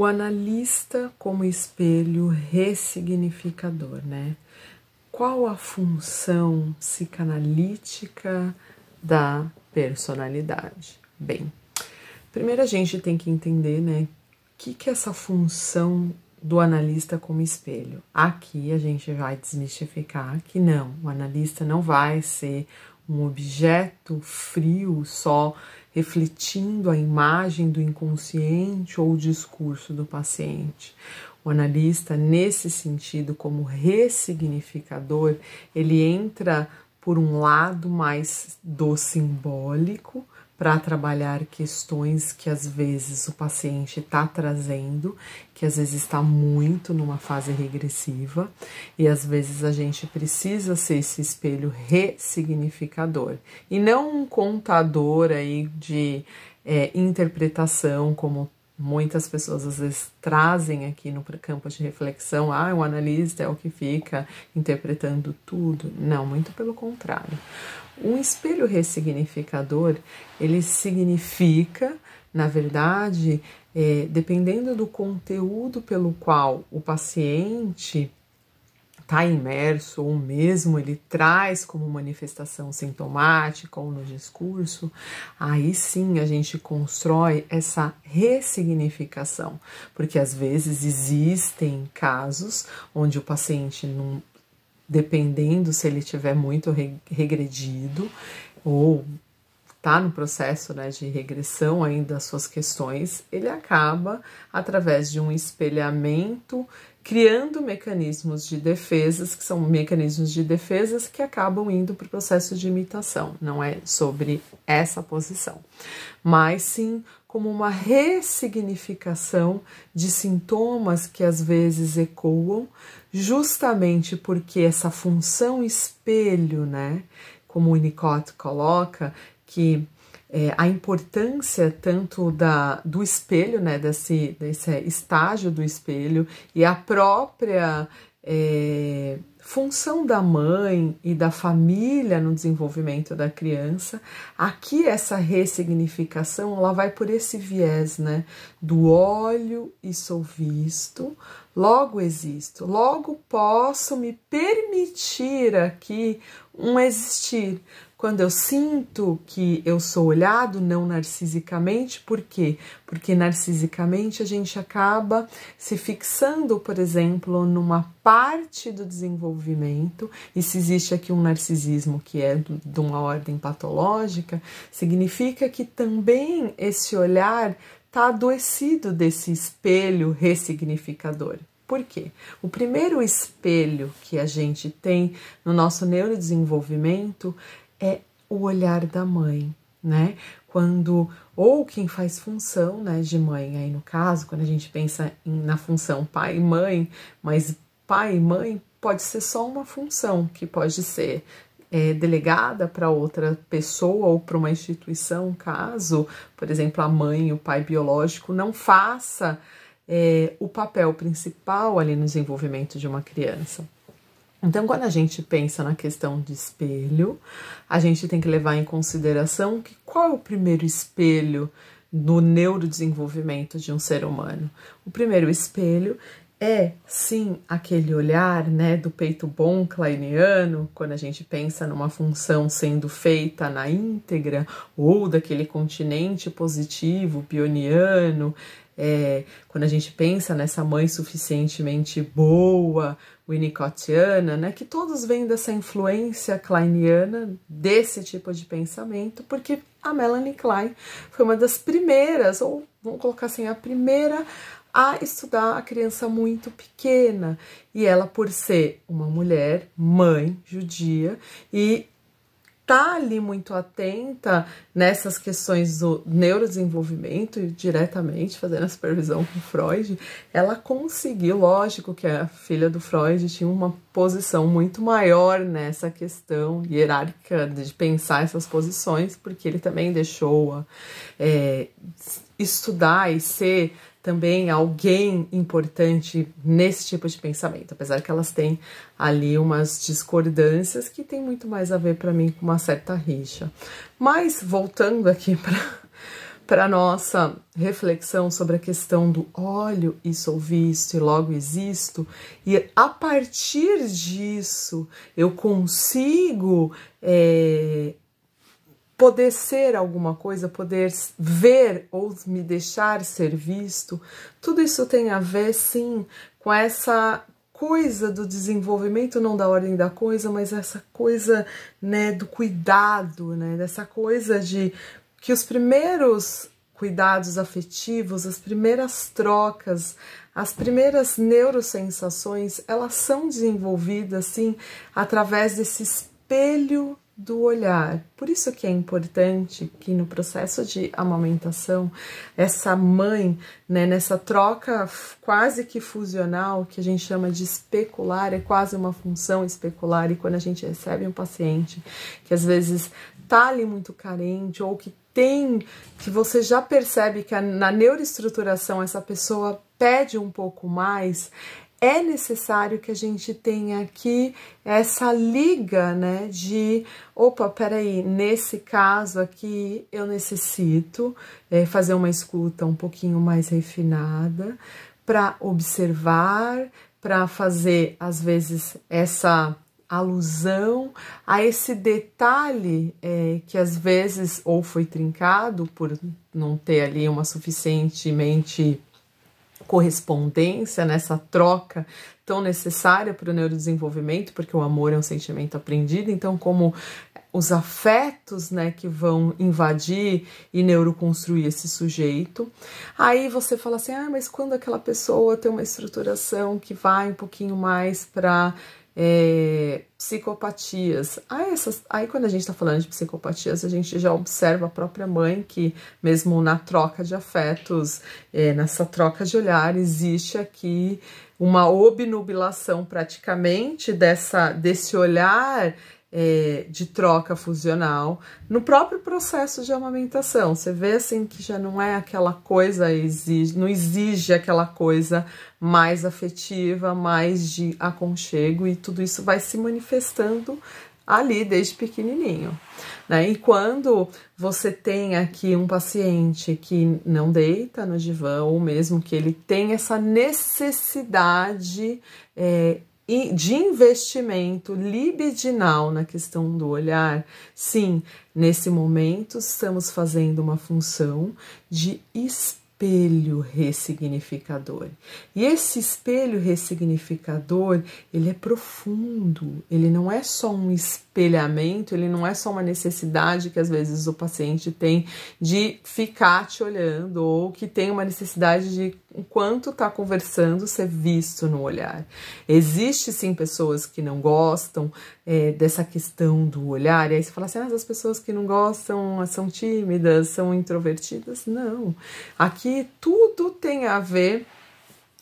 O analista como espelho ressignificador, né? Qual a função psicanalítica da personalidade? Bem, primeiro a gente tem que entender, né, o que, que é essa função do analista como espelho. Aqui a gente vai desmistificar que não, o analista não vai ser um objeto frio só refletindo a imagem do inconsciente ou o discurso do paciente. O analista, nesse sentido, como ressignificador, ele entra por um lado mais do simbólico para trabalhar questões que às vezes o paciente está trazendo, que às vezes está muito numa fase regressiva, e às vezes a gente precisa ser esse espelho ressignificador e não um contador aí de é, interpretação como muitas pessoas às vezes trazem aqui no campo de reflexão, ah, o analista é o que fica interpretando tudo. Não, muito pelo contrário. Um espelho ressignificador, ele significa, na verdade, é, dependendo do conteúdo pelo qual o paciente está imerso ou mesmo ele traz como manifestação sintomática ou no discurso, aí sim a gente constrói essa ressignificação, porque às vezes existem casos onde o paciente, num, dependendo se ele tiver muito regredido ou está no processo né, de regressão ainda às suas questões, ele acaba, através de um espelhamento, criando mecanismos de defesas, que são mecanismos de defesas que acabam indo para o processo de imitação. Não é sobre essa posição, mas sim como uma ressignificação de sintomas que às vezes ecoam, justamente porque essa função espelho, né? Como o Winnicott coloca, que é, a importância tanto da, do espelho, né, desse, desse estágio do espelho e a própria é, função da mãe e da família no desenvolvimento da criança, aqui essa ressignificação ela vai por esse viés, né? Do olho e sou visto, logo existo, logo posso me permitir aqui um existir, quando eu sinto que eu sou olhado não narcisicamente, por quê? Porque narcisicamente a gente acaba se fixando, por exemplo, numa parte do desenvolvimento, e se existe aqui um narcisismo que é de uma ordem patológica, significa que também esse olhar está adoecido desse espelho ressignificador. Por quê? O primeiro espelho que a gente tem no nosso neurodesenvolvimento é o olhar da mãe, né? Quando ou quem faz função, né, de mãe, aí no caso, quando a gente pensa em, na função pai e mãe, mas pai e mãe pode ser só uma função que pode ser é, delegada para outra pessoa ou para uma instituição, caso, por exemplo, a mãe, o pai biológico não faça é, o papel principal ali no desenvolvimento de uma criança. Então, quando a gente pensa na questão de espelho, a gente tem que levar em consideração que qual é o primeiro espelho no neurodesenvolvimento de um ser humano? O primeiro espelho é sim aquele olhar né, do peito bom kleiniano, quando a gente pensa numa função sendo feita na íntegra, ou daquele continente positivo pioniano, é, quando a gente pensa nessa mãe suficientemente boa, winnicottiana, né, que todos vêm dessa influência kleiniana, desse tipo de pensamento, porque a Melanie Klein foi uma das primeiras, ou vamos colocar assim, a primeira a estudar a criança muito pequena. E ela, por ser uma mulher, mãe judia, e tá ali muito atenta nessas questões do neurodesenvolvimento diretamente fazendo a supervisão com Freud, ela conseguiu, lógico que a filha do Freud tinha uma posição muito maior nessa questão hierárquica de pensar essas posições, porque ele também deixou-a é, estudar e ser também alguém importante nesse tipo de pensamento, apesar que elas têm ali umas discordâncias que tem muito mais a ver para mim com uma certa rixa. Mas voltando aqui para para nossa reflexão sobre a questão do olho e sou visto e logo existo, e a partir disso eu consigo é, poder ser alguma coisa, poder ver ou me deixar ser visto, tudo isso tem a ver sim com essa coisa do desenvolvimento, não da ordem da coisa, mas essa coisa, né, do cuidado, né, dessa coisa de que os primeiros cuidados afetivos, as primeiras trocas, as primeiras neurosensações, elas são desenvolvidas sim, através desse espelho do olhar. Por isso que é importante que no processo de amamentação, essa mãe, né, nessa troca quase que fusional, que a gente chama de especular, é quase uma função especular, e quando a gente recebe um paciente que às vezes está ali muito carente ou que tem, que você já percebe que a, na neuroestruturação essa pessoa pede um pouco mais, é necessário que a gente tenha aqui essa liga, né? De opa, peraí, nesse caso aqui eu necessito é, fazer uma escuta um pouquinho mais refinada para observar, para fazer às vezes essa alusão a esse detalhe é, que às vezes ou foi trincado por não ter ali uma suficientemente correspondência, nessa né, troca tão necessária para o neurodesenvolvimento, porque o amor é um sentimento aprendido, então como os afetos, né, que vão invadir e neuroconstruir esse sujeito. Aí você fala assim: "Ah, mas quando aquela pessoa tem uma estruturação que vai um pouquinho mais para é, psicopatias. Ah, essas, aí, quando a gente está falando de psicopatias, a gente já observa a própria mãe que, mesmo na troca de afetos, é, nessa troca de olhar, existe aqui uma obnubilação praticamente dessa, desse olhar é, de troca fusional, no próprio processo de amamentação. Você vê assim que já não é aquela coisa, exige, não exige aquela coisa mais afetiva, mais de aconchego, e tudo isso vai se manifestando ali desde pequenininho. Né? E quando você tem aqui um paciente que não deita no divã, ou mesmo que ele tem essa necessidade é, de investimento libidinal na questão do olhar, sim, nesse momento estamos fazendo uma função de espelho ressignificador. E esse espelho ressignificador, ele é profundo, ele não é só um espelhamento, ele não é só uma necessidade que às vezes o paciente tem de ficar te olhando ou que tem uma necessidade de enquanto está conversando, ser é visto no olhar. Existe sim pessoas que não gostam é, dessa questão do olhar, e aí você fala assim: ah, as pessoas que não gostam são tímidas, são introvertidas. Não. Aqui tudo tem a ver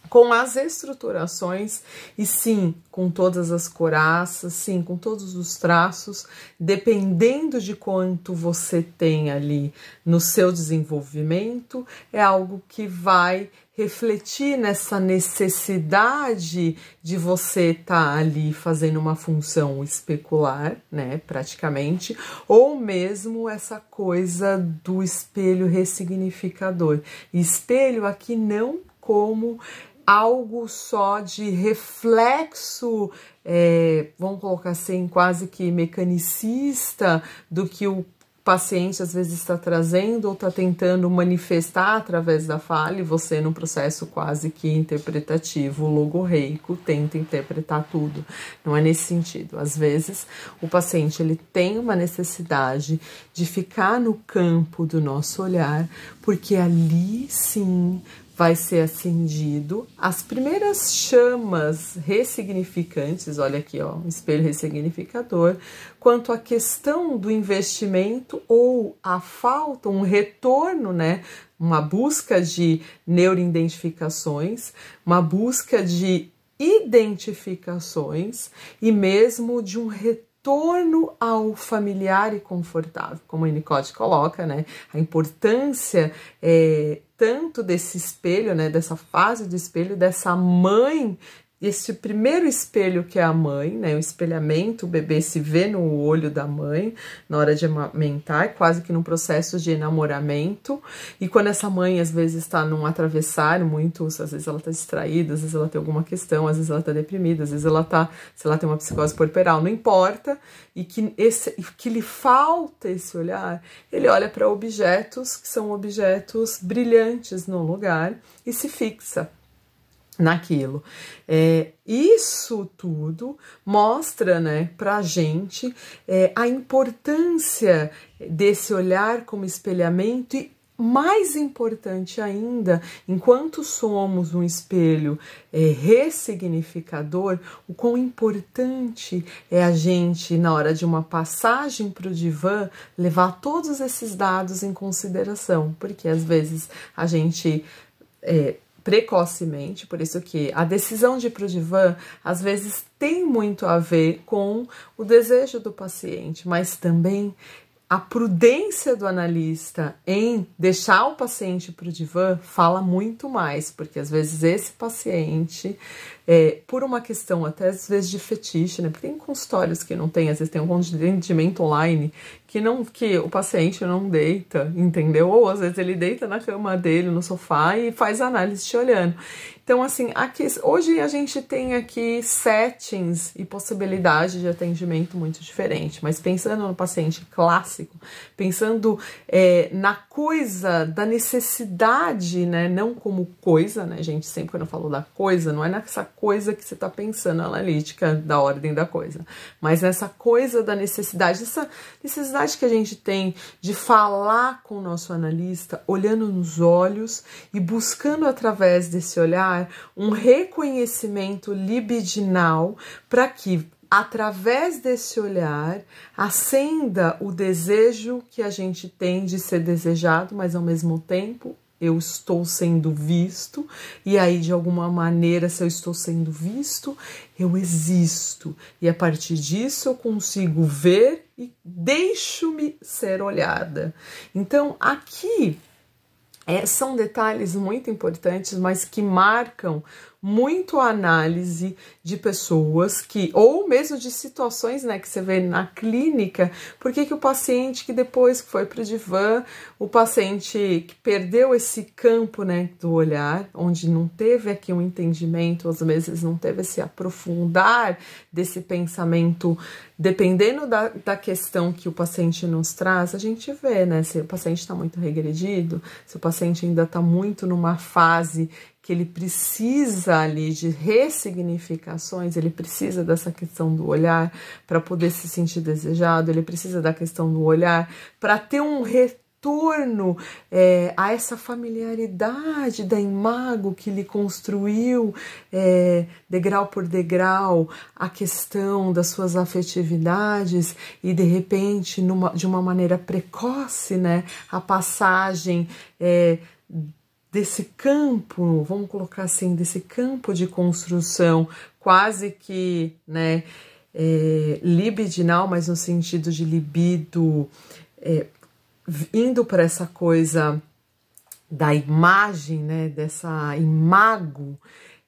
com as estruturações e sim com todas as coraças, sim com todos os traços, dependendo de quanto você tem ali no seu desenvolvimento, é algo que vai refletir nessa necessidade de você estar tá ali fazendo uma função especular, né, praticamente, ou mesmo essa coisa do espelho ressignificador. Espelho aqui não como algo só de reflexo, é, vamos colocar assim, quase que mecanicista do que o paciente às vezes está trazendo ou está tentando manifestar através da fala, e você, num processo quase que interpretativo, logorreico, tenta interpretar tudo. Não é nesse sentido. Às vezes, o paciente ele tem uma necessidade de ficar no campo do nosso olhar, porque ali sim vai ser acendido. As primeiras chamas ressignificantes, olha aqui, ó, um espelho ressignificador, quanto à questão do investimento ou a falta, um retorno, né? Uma busca de neuroidentificações, uma busca de identificações e mesmo de um retorno retorno ao familiar e confortável, como a Nicode coloca, né? A importância é, tanto desse espelho, né? Dessa fase de espelho, dessa mãe esse primeiro espelho que é a mãe, né? O espelhamento, o bebê se vê no olho da mãe na hora de amamentar, é quase que num processo de enamoramento. E quando essa mãe às vezes está num atravessar muito, às vezes ela está distraída, às vezes ela tem alguma questão, às vezes ela está deprimida, às vezes ela está, sei lá, tem uma psicose corporal, não importa. E que esse, que lhe falta esse olhar, ele olha para objetos que são objetos brilhantes no lugar e se fixa naquilo. É, isso tudo mostra né, para a gente é, a importância desse olhar como espelhamento e mais importante ainda, enquanto somos um espelho é, ressignificador, o quão importante é a gente, na hora de uma passagem para o divã, levar todos esses dados em consideração, porque às vezes a gente é, precocemente, por isso que a decisão de ir para o divã às vezes tem muito a ver com o desejo do paciente, mas também a prudência do analista em deixar o paciente para o divã fala muito mais, porque às vezes esse paciente, é, por uma questão até às vezes de fetiche, né? Porque tem consultórios que não tem, às vezes tem um condimento online que não que o paciente não deita, entendeu? Ou às vezes ele deita na cama dele, no sofá e faz análise te olhando. Então, assim, aqui, hoje a gente tem aqui settings e possibilidade de atendimento muito diferente, mas pensando no paciente clássico, clássico, pensando é, na coisa, da necessidade, né? Não como coisa, né, gente? Sempre quando eu falo da coisa, não é nessa coisa que você está pensando analítica da ordem da coisa, mas nessa coisa da necessidade, essa necessidade que a gente tem de falar com o nosso analista, olhando nos olhos e buscando através desse olhar um reconhecimento libidinal para que através desse olhar, acenda o desejo que a gente tem de ser desejado, mas ao mesmo tempo eu estou sendo visto, e aí de alguma maneira, se eu estou sendo visto, eu existo, e a partir disso eu consigo ver e deixo-me ser olhada. Então aqui é, são detalhes muito importantes, mas que marcam muito a análise de pessoas que, ou mesmo de situações, né, que você vê na clínica, porque que, o paciente que depois que foi para o divã, o paciente que perdeu esse campo, né, do olhar, onde não teve aqui um entendimento, às vezes não teve esse aprofundar desse pensamento, dependendo da, da questão que o paciente nos traz, a gente vê, né, se o paciente está muito regredido, se o paciente ainda está muito numa fase que ele precisa ali de ressignificações, ele precisa dessa questão do olhar para poder se sentir desejado, ele precisa da questão do olhar para ter um retorno é, a essa familiaridade da imago que lhe construiu é, degrau por degrau a questão das suas afetividades e de repente numa, de uma maneira precoce, né, a passagem é, desse campo, vamos colocar assim, desse campo de construção quase que, né, é, libidinal, mas no sentido de libido, é, indo para essa coisa da imagem, né, dessa imago,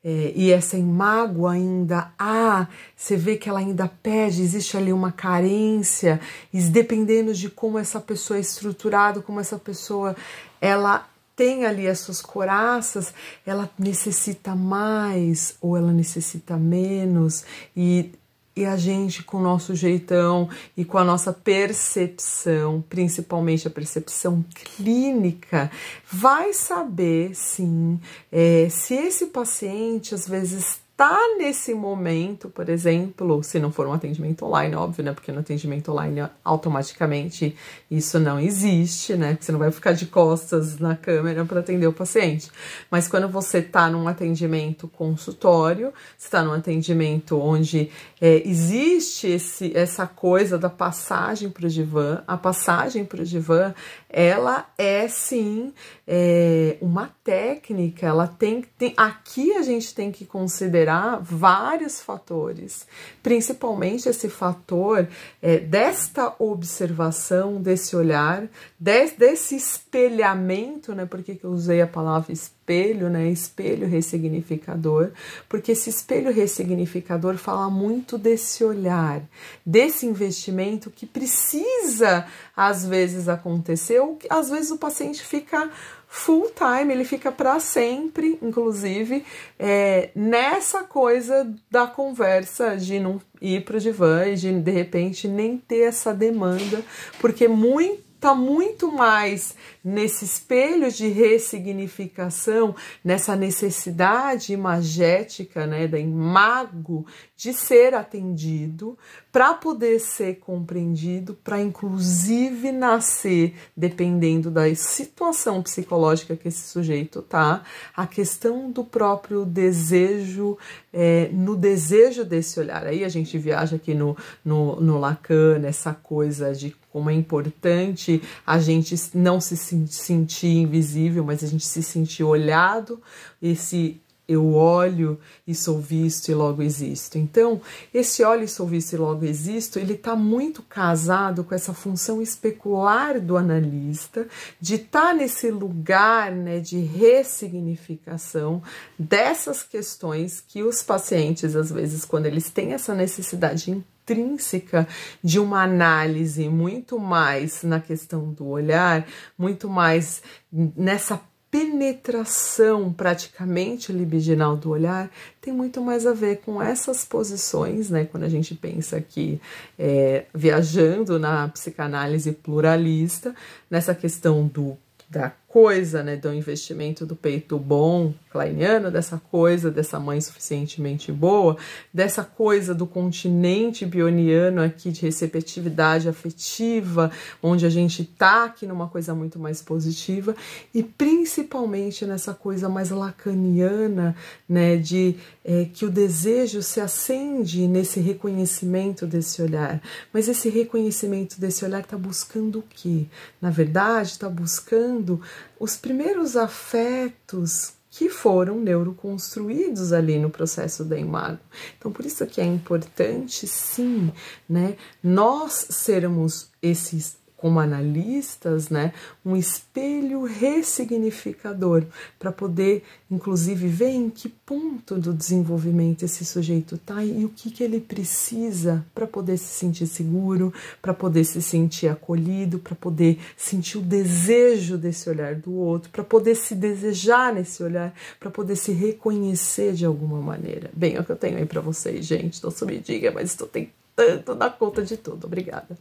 é, e essa imago ainda, ah, você vê que ela ainda pede, existe ali uma carência, dependendo de como essa pessoa é estruturada, como essa pessoa, ela tem ali as suas coraças, ela necessita mais ou ela necessita menos, e, e a gente, com o nosso jeitão e com a nossa percepção, principalmente a percepção clínica, vai saber sim é, se esse paciente às vezes tá nesse momento, por exemplo, se não for um atendimento online, óbvio, né? Porque no atendimento online automaticamente isso não existe, né? Porque você não vai ficar de costas na câmera para atender o paciente. Mas quando você tá num atendimento consultório, você tá num atendimento onde é, existe esse, essa coisa da passagem para o divã, a passagem para o divã, ela é sim é, uma técnica, ela tem, tem. Aqui a gente tem que considerar considerar vários fatores, principalmente esse fator é, desta observação, desse olhar, des, desse espelhamento, né? Por que, que eu usei a palavra espelhamento? espelho, né? Espelho ressignificador, porque esse espelho ressignificador fala muito desse olhar, desse investimento que precisa às vezes acontecer, ou que, às vezes o paciente fica full time, ele fica para sempre, inclusive, é, nessa coisa da conversa de não ir para o divã e de de repente nem ter essa demanda, porque muito tá muito mais nesse espelho de ressignificação, nessa necessidade imagética, né, da imago de ser atendido, para poder ser compreendido, para inclusive nascer, dependendo da situação psicológica que esse sujeito tá, a questão do próprio desejo, é, no desejo desse olhar. Aí a gente viaja aqui no, no, no Lacan, essa coisa de como é importante a gente não se sentir sentir invisível, mas a gente se sentir olhado, esse eu olho e sou visto e logo existo. Então, esse olho e sou visto e logo existo, ele está muito casado com essa função especular do analista, de estar tá nesse lugar né, de ressignificação dessas questões que os pacientes, às vezes, quando eles têm essa necessidade intrínseca de uma análise muito mais na questão do olhar, muito mais nessa penetração praticamente libidinal do olhar tem muito mais a ver com essas posições, né? Quando a gente pensa aqui, é, viajando na psicanálise pluralista, nessa questão do da coisa, né, do então, investimento do peito bom kleiniano, dessa coisa dessa mãe suficientemente boa, dessa coisa do continente bioniano aqui de receptividade afetiva, onde a gente tá aqui numa coisa muito mais positiva e principalmente nessa coisa mais lacaniana, né, de é, que o desejo se acende nesse reconhecimento desse olhar. Mas esse reconhecimento desse olhar tá buscando o quê? Na verdade, tá buscando os primeiros afetos que foram neuroconstruídos ali no processo da imago. Então, por isso que é importante, sim, né, nós sermos esses como analistas, né, um espelho ressignificador para poder, inclusive, ver em que ponto do desenvolvimento esse sujeito está e o que, que ele precisa para poder se sentir seguro, para poder se sentir acolhido, para poder sentir o desejo desse olhar do outro, para poder se desejar nesse olhar, para poder se reconhecer de alguma maneira. Bem, é o que eu tenho aí para vocês, gente. Então, se me diga, mas estou tentando dar conta de tudo. Obrigada.